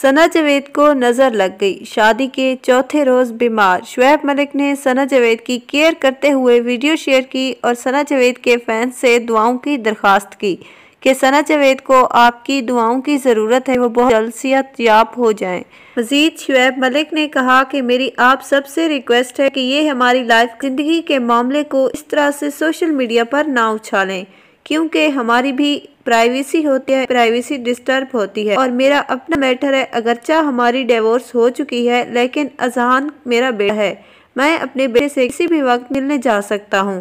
सना जावेद को नज़र लग गई शादी के चौथे रोज़ बीमार शुएब मलिक ने सना जावेद की केयर करते हुए वीडियो शेयर की और सना जावेद के फैंस से दुआओं की दरख्वास्त की कि सना जावेद को आपकी दुआओं की ज़रूरत है वो बहुत जल्द याब हो जाए मजीद शुएब मलिक ने कहा कि मेरी आप सबसे रिक्वेस्ट है कि ये हमारी लाइफ ज़िंदगी के मामले को इस तरह से सोशल मीडिया पर ना उछालें क्योंकि हमारी भी प्राइवेसी होती है प्राइवेसी डिस्टर्ब होती है और मेरा अपना मैटर है अगरचा हमारी डिवोर्स हो चुकी है लेकिन अजहान मेरा बेटा है मैं अपने बेटे से किसी भी वक्त मिलने जा सकता हूँ